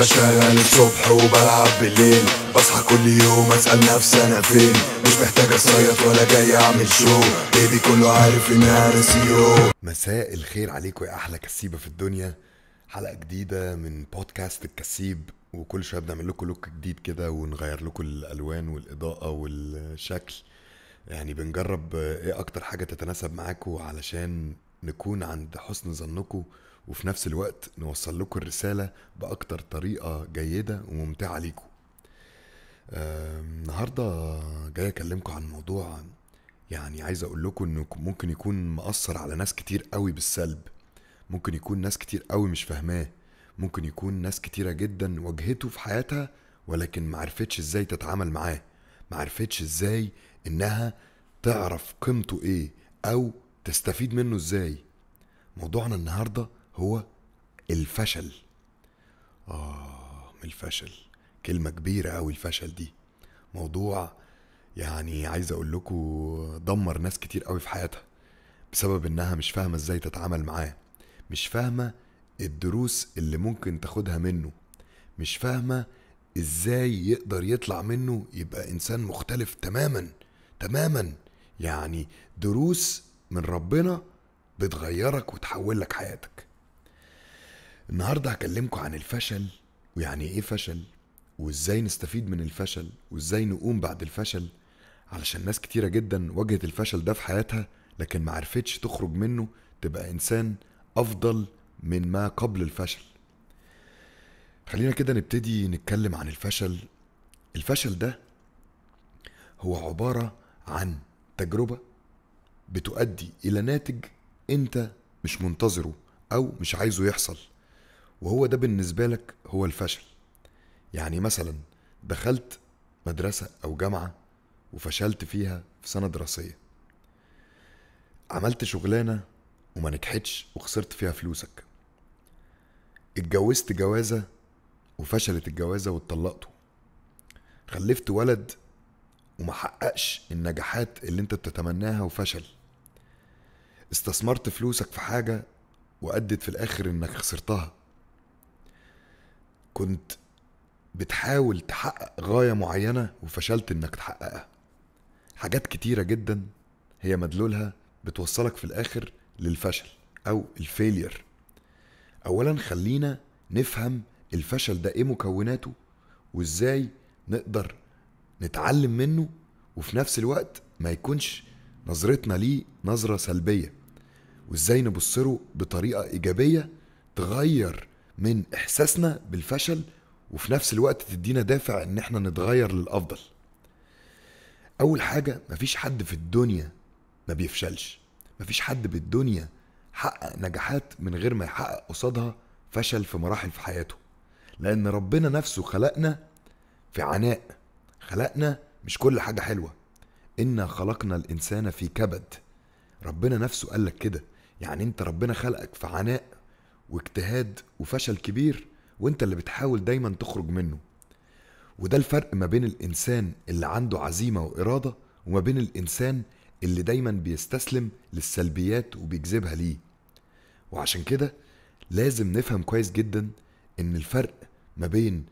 بشتغل الصبح وبلعب بالليل بصحى كل يوم اسأل نفسي انا فين مش محتاج اصيط ولا جاي اعمل شو بيبي كله عارف ان انا سيو مساء الخير عليكم يا احلى كسيبه في الدنيا حلقه جديده من بودكاست الكسيب وكل شويه بنعمل لكم لوك جديد كده ونغير لكم الالوان والاضاءه والشكل يعني بنجرب ايه اكتر حاجه تتناسب معاكم علشان نكون عند حسن ظنكم وفي نفس الوقت نوصل لكم الرسالة بأكتر طريقة جيدة وممتعة ليكم النهاردة جاي أكلمكم عن موضوع يعني عايز أقول لكم إنه ممكن يكون مأثر على ناس كتير قوي بالسلب ممكن يكون ناس كتير قوي مش فاهماه ممكن يكون ناس كتيرة جدا واجهته في حياتها ولكن معرفتش ازاي تتعامل معاه معرفتش ازاي انها تعرف قيمته ايه او تستفيد منه ازاي موضوعنا النهارده هو الفشل اه من الفشل كلمه كبيره أوي الفشل دي موضوع يعني عايز اقول لكم دمر ناس كتير قوي في حياتها بسبب انها مش فاهمه ازاي تتعامل معاه مش فاهمه الدروس اللي ممكن تاخدها منه مش فاهمه ازاي يقدر يطلع منه يبقى انسان مختلف تماما تماما يعني دروس من ربنا بتغيرك وتحول لك حياتك النهاردة هكلمكم عن الفشل ويعني ايه فشل وازاي نستفيد من الفشل وازاي نقوم بعد الفشل علشان ناس كتيرة جدا واجهت الفشل ده في حياتها لكن معرفتش تخرج منه تبقى انسان افضل من ما قبل الفشل خلينا كده نبتدي نتكلم عن الفشل الفشل ده هو عبارة عن تجربة بتؤدي الى ناتج انت مش منتظره او مش عايزه يحصل وهو ده بالنسبه لك هو الفشل يعني مثلا دخلت مدرسه او جامعه وفشلت فيها في سنه دراسيه عملت شغلانه وما نجحتش وخسرت فيها فلوسك اتجوزت جوازه وفشلت الجوازه واتطلقته خلفت ولد ومحققش النجاحات اللي انت بتتمناها وفشل استثمرت فلوسك في حاجة وأدت في الآخر إنك خسرتها كنت بتحاول تحقق غاية معينة وفشلت إنك تحققها حاجات كتيرة جدا هي مدلولها بتوصلك في الآخر للفشل أو الفيلير أولا خلينا نفهم الفشل ده إيه مكوناته وإزاي نقدر نتعلم منه وفي نفس الوقت ما يكونش نظرتنا ليه نظرة سلبية وازاي نبص له بطريقه ايجابيه تغير من احساسنا بالفشل وفي نفس الوقت تدينا دافع ان احنا نتغير للافضل اول حاجه مفيش حد في الدنيا ما بيفشلش مفيش حد بالدنيا حقق نجاحات من غير ما يحقق قصادها فشل في مراحل في حياته لان ربنا نفسه خلقنا في عناء خلقنا مش كل حاجه حلوه انا خلقنا الانسان في كبد ربنا نفسه قالك كده يعني انت ربنا خلقك في عناء واجتهاد وفشل كبير وانت اللي بتحاول دايما تخرج منه وده الفرق ما بين الانسان اللي عنده عزيمه واراده وما بين الانسان اللي دايما بيستسلم للسلبيات وبيجذبها ليه وعشان كده لازم نفهم كويس جدا ان الفرق ما بين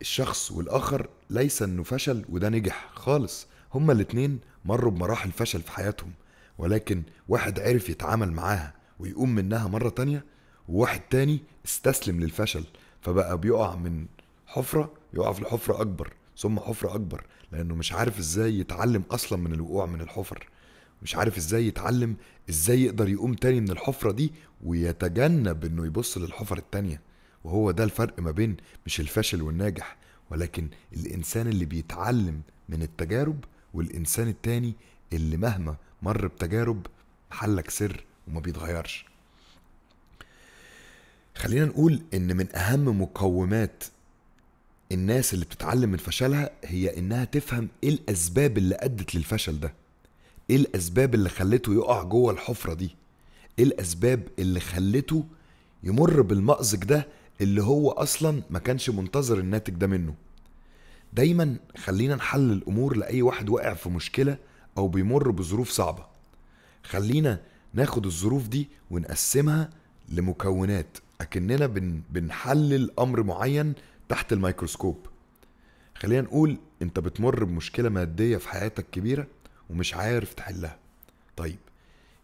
الشخص والاخر ليس انه فشل وده نجح خالص هما الاتنين مروا بمراحل فشل في حياتهم ولكن واحد عرف يتعامل معاها ويقوم منها مرة تانية وواحد تاني استسلم للفشل فبقى بيقع من حفرة يقع في الحفرة أكبر ثم حفرة أكبر لأنه مش عارف إزاي يتعلم أصلا من الوقوع من الحفر مش عارف إزاي يتعلم إزاي يقدر يقوم تاني من الحفرة دي ويتجنب إنه يبص للحفر التانية وهو ده الفرق ما بين مش الفاشل والناجح ولكن الإنسان اللي بيتعلم من التجارب والإنسان التاني اللي مهما مر بتجارب محلك سر وما بيتغيرش خلينا نقول ان من اهم مقومات الناس اللي بتتعلم من فشلها هي انها تفهم ايه الاسباب اللي ادت للفشل ده ايه الاسباب اللي خلته يقع جوه الحفره دي ايه الاسباب اللي خلته يمر بالمأزق ده اللي هو اصلا ما كانش منتظر الناتج ده منه دايما خلينا نحلل الامور لاي واحد واقع في مشكله أو بيمر بظروف صعبة خلينا ناخد الظروف دي ونقسمها لمكونات أكننا بن بنحلل أمر معين تحت الميكروسكوب خلينا نقول أنت بتمر بمشكلة مادية في حياتك كبيرة ومش عارف تحلها طيب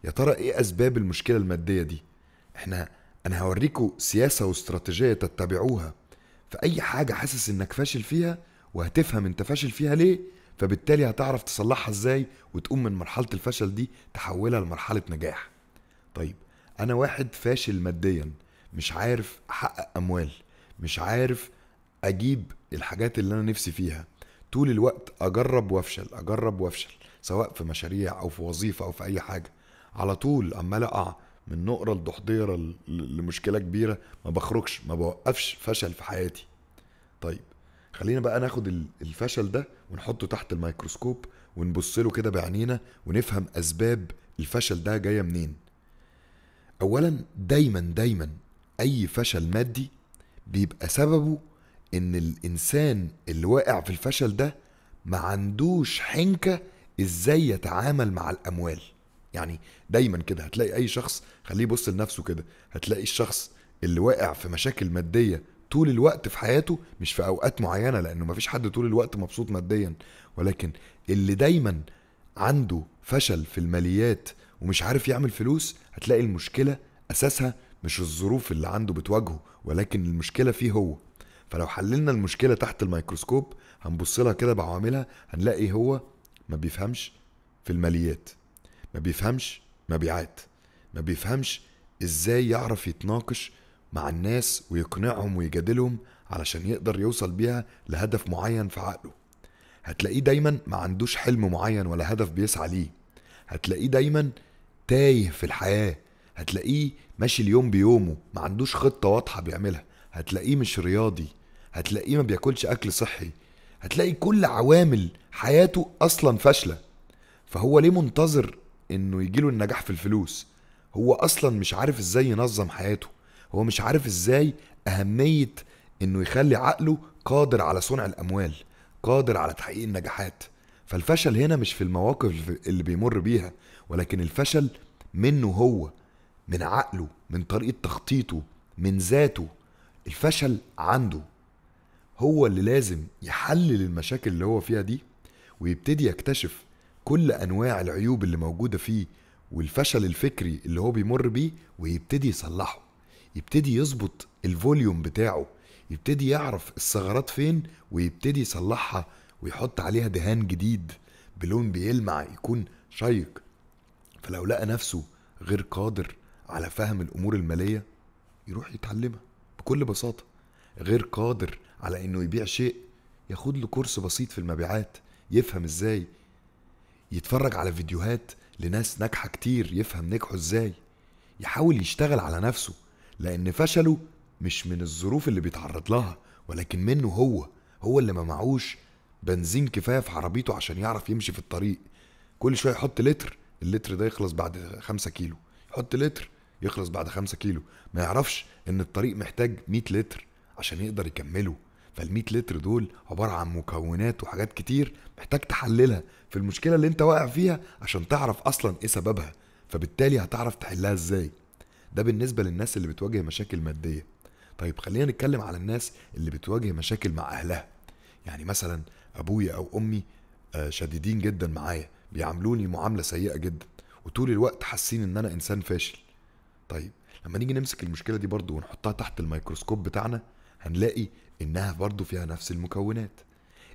يا ترى إيه أسباب المشكلة المادية دي إحنا أنا هوريكم سياسة واستراتيجية تتبعوها في أي حاجة حاسس إنك فاشل فيها وهتفهم أنت فاشل فيها ليه فبالتالي هتعرف تصلحها ازاي وتقوم من مرحله الفشل دي تحولها لمرحله نجاح طيب انا واحد فاشل ماديا مش عارف احقق اموال مش عارف اجيب الحاجات اللي انا نفسي فيها طول الوقت اجرب وافشل اجرب وافشل سواء في مشاريع او في وظيفه او في اي حاجه على طول عمال اقع من نقره لضحضيره لمشكله كبيره ما بخرجش ما بوقفش فشل في حياتي طيب خلينا بقى ناخد الفشل ده ونحطه تحت الميكروسكوب ونبص له كده بعنينا ونفهم اسباب الفشل ده جايه منين اولا دايما دايما اي فشل مادي بيبقى سببه ان الانسان اللي واقع في الفشل ده ما عندوش حنكه ازاي يتعامل مع الاموال يعني دايما كده هتلاقي اي شخص خليه يبص لنفسه كده هتلاقي الشخص اللي واقع في مشاكل ماديه طول الوقت في حياته مش في اوقات معينه لانه مفيش حد طول الوقت مبسوط ماديا ولكن اللي دايما عنده فشل في الماليات ومش عارف يعمل فلوس هتلاقي المشكله اساسها مش الظروف اللي عنده بتواجهه ولكن المشكله فيه هو فلو حللنا المشكله تحت الميكروسكوب هنبص لها كده بعواملها هنلاقي هو ما بيفهمش في الماليات ما بيفهمش مبيعات ما بيفهمش ازاي يعرف يتناقش مع الناس ويقنعهم ويجادلهم علشان يقدر يوصل بيها لهدف معين في عقله هتلاقيه دايما ما عندوش حلم معين ولا هدف بيسعى ليه هتلاقيه دايما تايه في الحياة هتلاقيه ماشي اليوم بيومه ما عندوش خطة واضحة بيعملها هتلاقيه مش رياضي هتلاقيه ما بياكلش أكل صحي هتلاقي كل عوامل حياته أصلا فاشلة فهو ليه منتظر إنه يجيله النجاح في الفلوس هو أصلا مش عارف إزاي ينظم حياته هو مش عارف ازاي اهميه انه يخلي عقله قادر على صنع الاموال قادر على تحقيق النجاحات فالفشل هنا مش في المواقف اللي بيمر بيها ولكن الفشل منه هو من عقله من طريقه تخطيطه من ذاته الفشل عنده هو اللي لازم يحلل المشاكل اللي هو فيها دي ويبتدي يكتشف كل انواع العيوب اللي موجوده فيه والفشل الفكري اللي هو بيمر بيه ويبتدي يصلحه يبتدي يظبط الفوليوم بتاعه يبتدي يعرف الثغرات فين ويبتدي يصلحها ويحط عليها دهان جديد بلون بيلمع يكون شيق فلو لقى نفسه غير قادر على فهم الامور الماليه يروح يتعلمها بكل بساطه غير قادر على انه يبيع شيء ياخد له كورس بسيط في المبيعات يفهم ازاي يتفرج على فيديوهات لناس ناجحه كتير يفهم نجحوا ازاي يحاول يشتغل على نفسه لأن فشله مش من الظروف اللي بيتعرض لها ولكن منه هو هو اللي ما معهوش بنزين كفاية في عربيته عشان يعرف يمشي في الطريق كل شوية يحط لتر اللتر ده يخلص بعد خمسة كيلو يحط لتر يخلص بعد خمسة كيلو ما يعرفش ان الطريق محتاج مية لتر عشان يقدر يكمله فال100 لتر دول عباره عن مكونات وحاجات كتير محتاج تحللها في المشكله اللي انت واقع فيها عشان تعرف اصلا ايه سببها فبالتالي هتعرف تحلها ازاي ده بالنسبه للناس اللي بتواجه مشاكل ماديه طيب خلينا نتكلم على الناس اللي بتواجه مشاكل مع اهلها يعني مثلا ابويا او امي آه، شديدين جدا معايا بيعاملوني معامله سيئه جدا وطول الوقت حاسين ان انا انسان فاشل طيب لما نيجي نمسك المشكله دي برضو ونحطها تحت الميكروسكوب بتاعنا هنلاقي انها برضو فيها نفس المكونات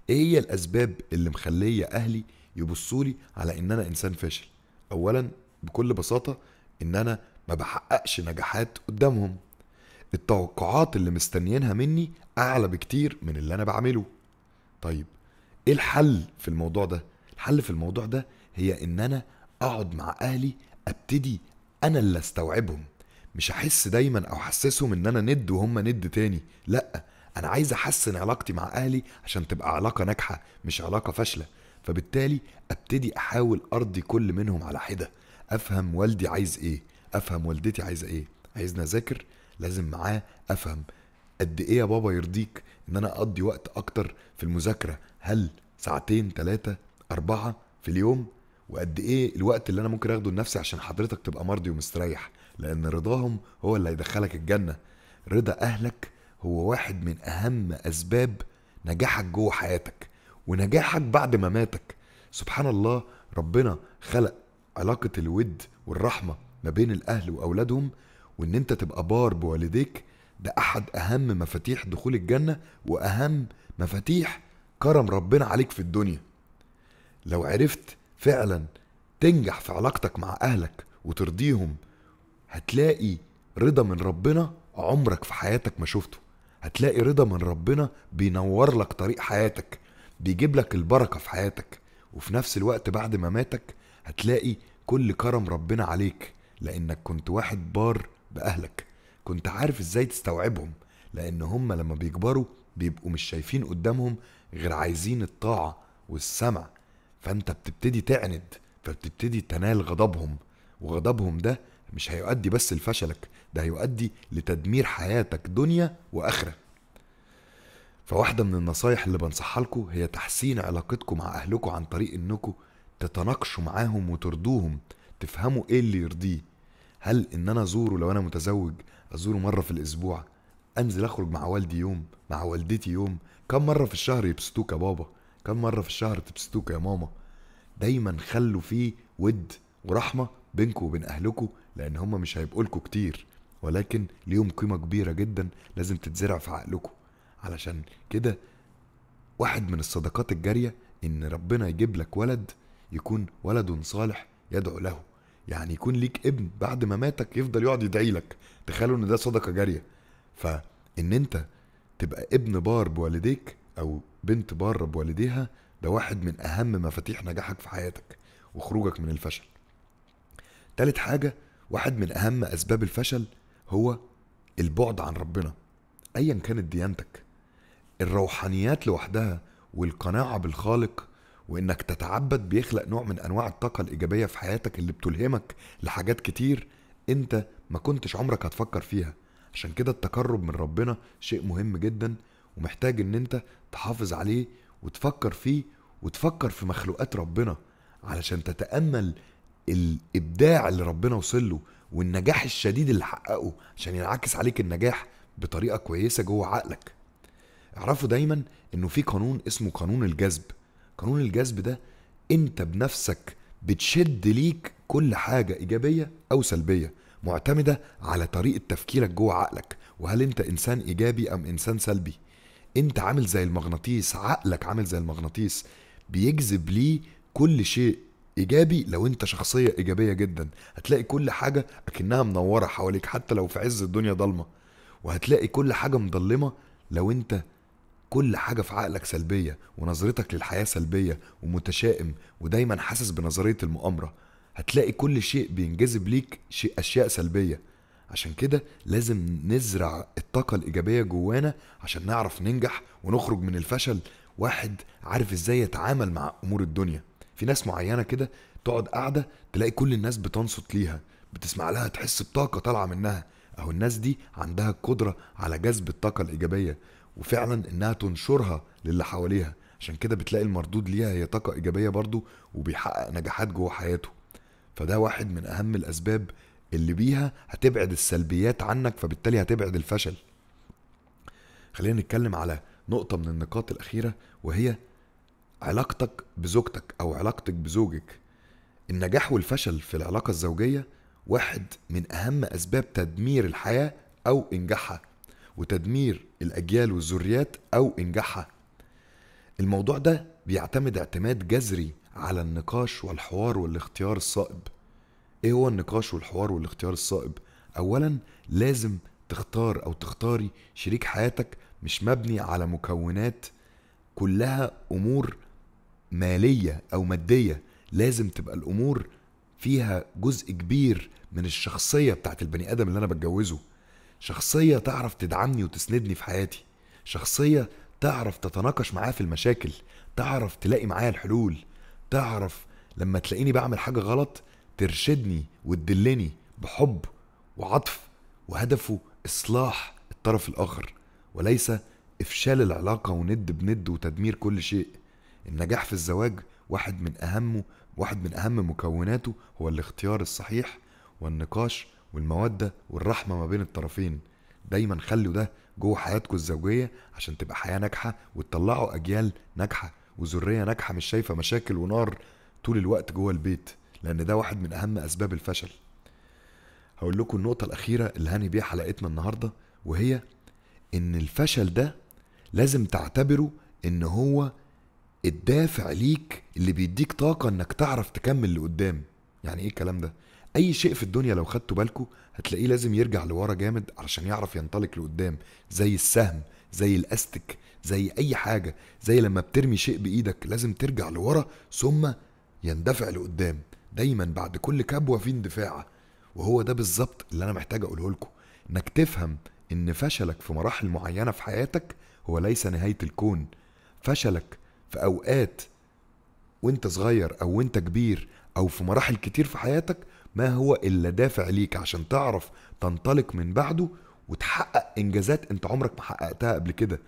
ايه هي الاسباب اللي مخليه اهلي يبصوا لي على ان انا انسان فاشل اولا بكل بساطه ان انا ما بحققش نجاحات قدامهم التوقعات اللي مستنيينها مني اعلى بكتير من اللي انا بعمله طيب ايه الحل في الموضوع ده الحل في الموضوع ده هي ان انا اقعد مع اهلي ابتدي انا اللي استوعبهم مش احس دايما او احسسهم ان انا ند وهم ند تاني لا انا عايز احسن علاقتي مع اهلي عشان تبقى علاقه ناجحه مش علاقه فاشله فبالتالي ابتدي احاول ارضي كل منهم على حده افهم والدي عايز ايه افهم والدتي عايزه ايه عايزني اذاكر لازم معاه افهم قد ايه يا بابا يرضيك ان انا اقضي وقت اكتر في المذاكره هل ساعتين ثلاثه اربعه في اليوم وقد ايه الوقت اللي انا ممكن اخده لنفسي عشان حضرتك تبقى مرضي ومستريح لان رضاهم هو اللي هيدخلك الجنه رضا اهلك هو واحد من اهم اسباب نجاحك جوه حياتك ونجاحك بعد ما سبحان الله ربنا خلق علاقه الود والرحمه ما بين الاهل واولادهم وان انت تبقى بار بوالديك ده احد اهم مفاتيح دخول الجنه واهم مفاتيح كرم ربنا عليك في الدنيا لو عرفت فعلا تنجح في علاقتك مع اهلك وترضيهم هتلاقي رضا من ربنا عمرك في حياتك ما شفته هتلاقي رضا من ربنا بينور لك طريق حياتك بيجيب لك البركه في حياتك وفي نفس الوقت بعد ما ماتك هتلاقي كل كرم ربنا عليك لانك كنت واحد بار باهلك كنت عارف ازاي تستوعبهم لان هم لما بيكبروا بيبقوا مش شايفين قدامهم غير عايزين الطاعه والسمع فانت بتبتدي تعند فبتبتدي تنال غضبهم وغضبهم ده مش هيؤدي بس لفشلك ده هيؤدي لتدمير حياتك دنيا واخره فواحدة من النصايح اللي بنصحها لكم هي تحسين علاقتكم مع أهلكم عن طريق إنكم تتناقشوا معاهم وترضوهم تفهموا ايه اللي يرضيه هل ان انا ازوره لو انا متزوج ازوره مره في الاسبوع انزل اخرج مع والدي يوم مع والدتي يوم كم مره في الشهر يبسطوك يا بابا كم مره في الشهر تبسطوك يا ماما دايما خلوا فيه ود ورحمه بينكم وبين اهلكم لان هم مش هيبقوا لكم كتير ولكن ليهم قيمه كبيره جدا لازم تتزرع في عقلكم علشان كده واحد من الصدقات الجاريه ان ربنا يجيب لك ولد يكون ولد صالح يدعو له يعني يكون ليك ابن بعد ما ماتك يفضل يقعد يدعي لك تخيلوا ان ده صدقه جاريه فان انت تبقى ابن بار بوالديك او بنت بار بوالديها ده واحد من اهم مفاتيح نجاحك في حياتك وخروجك من الفشل تالت حاجه واحد من اهم اسباب الفشل هو البعد عن ربنا ايا كانت ديانتك الروحانيات لوحدها والقناعه بالخالق وانك تتعبد بيخلق نوع من انواع الطاقه الايجابيه في حياتك اللي بتلهمك لحاجات كتير انت ما كنتش عمرك هتفكر فيها عشان كده التقرب من ربنا شيء مهم جدا ومحتاج ان انت تحافظ عليه وتفكر فيه وتفكر في مخلوقات ربنا علشان تتامل الابداع اللي ربنا وصل له والنجاح الشديد اللي حققه عشان ينعكس عليك النجاح بطريقه كويسه جوه عقلك اعرفوا دايما انه في قانون اسمه قانون الجذب قانون الجذب ده انت بنفسك بتشد ليك كل حاجة إيجابية أو سلبية معتمدة على طريقة تفكيرك جوه عقلك وهل أنت إنسان إيجابي أم إنسان سلبي أنت عامل زي المغناطيس عقلك عامل زي المغناطيس بيجذب ليه كل شيء ايجابي لو انت شخصيه ايجابيه جدا هتلاقي كل حاجه اكنها منوره حواليك حتى لو في عز الدنيا ضلمه وهتلاقي كل حاجه مضلمه لو انت كل حاجة في عقلك سلبية ونظرتك للحياة سلبية ومتشائم ودايما حاسس بنظرية المؤامرة هتلاقي كل شيء بينجذب ليك شيء أشياء سلبية عشان كده لازم نزرع الطاقة الإيجابية جوانا عشان نعرف ننجح ونخرج من الفشل واحد عارف ازاي يتعامل مع أمور الدنيا في ناس معينة كده تقعد قاعدة تلاقي كل الناس بتنصت ليها بتسمع لها تحس بطاقة طالعة منها أهو الناس دي عندها القدرة على جذب الطاقة الإيجابية وفعلا انها تنشرها للي حواليها عشان كده بتلاقي المردود ليها هي طاقة إيجابية برضو وبيحقق نجاحات جوه حياته فده واحد من أهم الأسباب اللي بيها هتبعد السلبيات عنك فبالتالي هتبعد الفشل خلينا نتكلم على نقطة من النقاط الأخيرة وهي علاقتك بزوجتك أو علاقتك بزوجك النجاح والفشل في العلاقة الزوجية واحد من أهم أسباب تدمير الحياة أو إنجاحها وتدمير الأجيال والذريات أو إنجاحها الموضوع ده بيعتمد اعتماد جذري على النقاش والحوار والاختيار الصائب ايه هو النقاش والحوار والاختيار الصائب اولا لازم تختار او تختاري شريك حياتك مش مبني على مكونات كلها امور ماليه او ماديه لازم تبقى الامور فيها جزء كبير من الشخصيه بتاعت البني ادم اللي انا بتجوزه شخصية تعرف تدعمني وتسندني في حياتي شخصية تعرف تتناقش معاه في المشاكل تعرف تلاقي معايا الحلول تعرف لما تلاقيني بعمل حاجة غلط ترشدني وتدلني بحب وعطف وهدفه إصلاح الطرف الآخر وليس إفشال العلاقة وند بند وتدمير كل شيء النجاح في الزواج واحد من أهمه واحد من أهم مكوناته هو الاختيار الصحيح والنقاش والمودة والرحمة ما بين الطرفين دايما خلوا ده جوه حياتكم الزوجية عشان تبقى حياة ناجحة وتطلعوا أجيال ناجحة وذرية ناجحة مش شايفة مشاكل ونار طول الوقت جوه البيت لأن ده واحد من أهم أسباب الفشل هقول لكم النقطة الأخيرة اللي هاني بيها حلقتنا النهاردة وهي إن الفشل ده لازم تعتبره إن هو الدافع ليك اللي بيديك طاقة إنك تعرف تكمل لقدام يعني إيه الكلام ده؟ اي شيء في الدنيا لو خدتوا بالكم هتلاقيه لازم يرجع لورا جامد علشان يعرف ينطلق لقدام زي السهم زي الاستك زي اي حاجه زي لما بترمي شيء بايدك لازم ترجع لورا ثم يندفع لقدام دايما بعد كل كبوه في اندفاع وهو ده بالظبط اللي انا محتاج اقوله لكم انك تفهم ان فشلك في مراحل معينه في حياتك هو ليس نهايه الكون فشلك في اوقات وانت صغير او وانت كبير او في مراحل كتير في حياتك ما هو إلا دافع ليك عشان تعرف تنطلق من بعده وتحقق إنجازات أنت عمرك ما حققتها قبل كده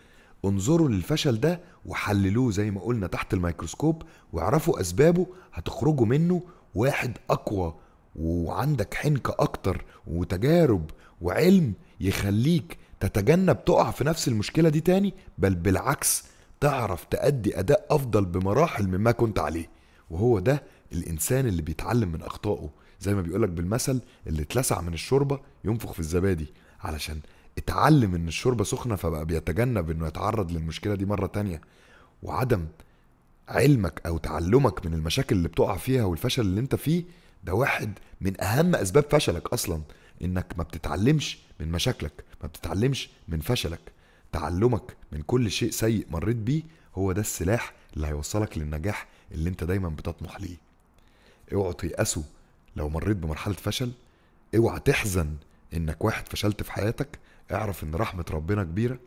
انظروا للفشل ده وحللوه زي ما قلنا تحت الميكروسكوب واعرفوا أسبابه هتخرجوا منه واحد أقوى وعندك حنكة أكتر وتجارب وعلم يخليك تتجنب تقع في نفس المشكلة دي تاني بل بالعكس تعرف تأدي أداء أفضل بمراحل مما كنت عليه وهو ده الإنسان اللي بيتعلم من أخطائه زي ما بيقولك بالمثل اللي اتلسع من الشوربه ينفخ في الزبادي علشان اتعلم ان الشوربه سخنه فبقى بيتجنب انه يتعرض للمشكله دي مره تانية وعدم علمك او تعلمك من المشاكل اللي بتقع فيها والفشل اللي انت فيه ده واحد من اهم اسباب فشلك اصلا انك ما بتتعلمش من مشاكلك ما بتتعلمش من فشلك تعلمك من كل شيء سيء مريت بيه هو ده السلاح اللي هيوصلك للنجاح اللي انت دايما بتطمح ليه اوعوا تيأسوا لو مريت بمرحله فشل اوعى تحزن انك واحد فشلت في حياتك اعرف ان رحمه ربنا كبيره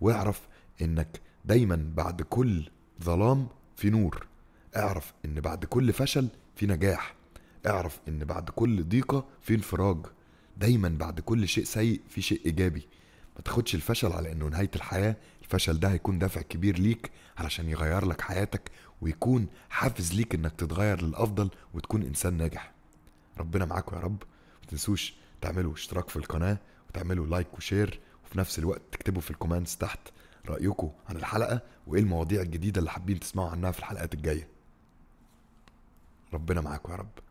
واعرف انك دايما بعد كل ظلام في نور اعرف ان بعد كل فشل في نجاح اعرف ان بعد كل ضيقه في انفراج دايما بعد كل شيء سيء في شيء ايجابي ما تاخدش الفشل على انه نهايه الحياه الفشل ده هيكون دافع كبير ليك علشان يغير لك حياتك ويكون حافز ليك انك تتغير للافضل وتكون انسان ناجح ربنا معاكم يا رب ما تنسوش تعملوا اشتراك في القناه وتعملوا لايك وشير وفي نفس الوقت تكتبوا في الكومنتس تحت رايكم عن الحلقه وايه المواضيع الجديده اللي حابين تسمعوا عنها في الحلقات الجايه ربنا معاكم يا رب